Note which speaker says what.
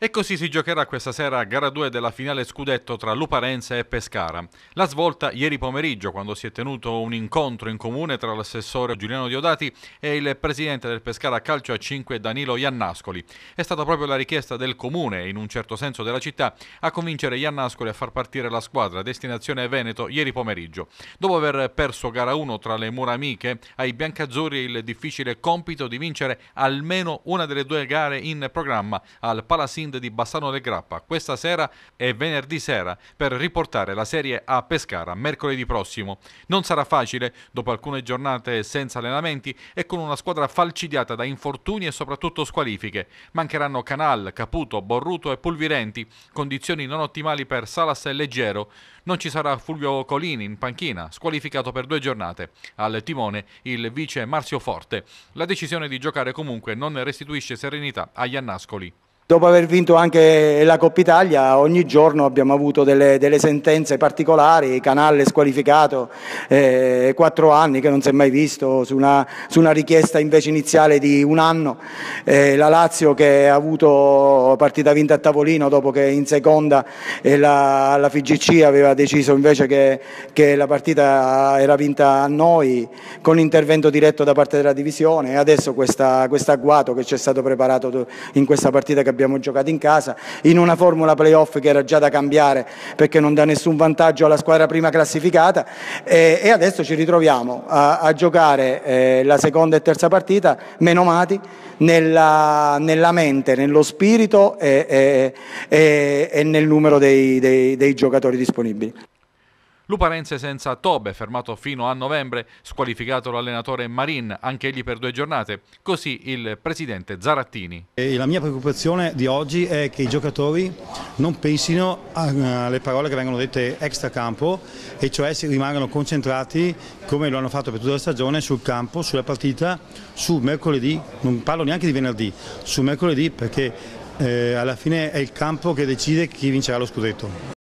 Speaker 1: E così si giocherà questa sera a gara 2 della finale scudetto tra Luparense e Pescara. La svolta ieri pomeriggio quando si è tenuto un incontro in comune tra l'assessore Giuliano Diodati e il presidente del Pescara Calcio a 5 Danilo Iannascoli. È stata proprio la richiesta del comune in un certo senso della città a convincere Iannascoli a far partire la squadra destinazione Veneto ieri pomeriggio. Dopo aver perso gara 1 tra le mura amiche, ai biancazzurri il difficile compito di vincere almeno una delle due gare in programma al Palasin Wind di Bassano del Grappa questa sera e venerdì sera per riportare la serie a Pescara mercoledì prossimo. Non sarà facile dopo alcune giornate senza allenamenti e con una squadra falcidiata da infortuni e soprattutto squalifiche. Mancheranno Canal, Caputo, Borruto e Pulvirenti, condizioni non ottimali per Salas e Leggero. Non ci sarà Fulvio Colini in panchina, squalificato per due giornate. Al timone il vice Marzio Forte. La decisione di giocare comunque non restituisce serenità agli annascoli
Speaker 2: dopo aver vinto anche la Coppa Italia, ogni giorno abbiamo avuto delle, delle sentenze particolari, Canalle squalificato, eh, quattro anni che non si è mai visto su una, su una richiesta invece iniziale di un anno, eh, la Lazio che ha avuto partita vinta a tavolino dopo che in seconda eh, la, la, FIGC aveva deciso invece che, che, la partita era vinta a noi con intervento diretto da parte della divisione e adesso questo agguato che ci è stato preparato in questa partita che abbiamo giocato in casa, in una formula playoff che era già da cambiare perché non dà nessun vantaggio alla squadra prima classificata e, e adesso ci ritroviamo a, a giocare eh, la seconda e terza partita meno mati nella, nella mente, nello spirito e, e, e nel numero dei, dei, dei giocatori disponibili.
Speaker 1: Luparense senza Tobe, fermato fino a novembre, squalificato l'allenatore Marin, anche egli per due giornate, così il presidente Zarattini.
Speaker 3: E la mia preoccupazione di oggi è che i giocatori non pensino ah, alle parole che vengono dette extra campo e cioè si rimangano concentrati come lo hanno fatto per tutta la stagione sul campo, sulla partita, su mercoledì, non parlo neanche di venerdì, su mercoledì perché eh, alla fine è il campo che decide chi vincerà lo scudetto.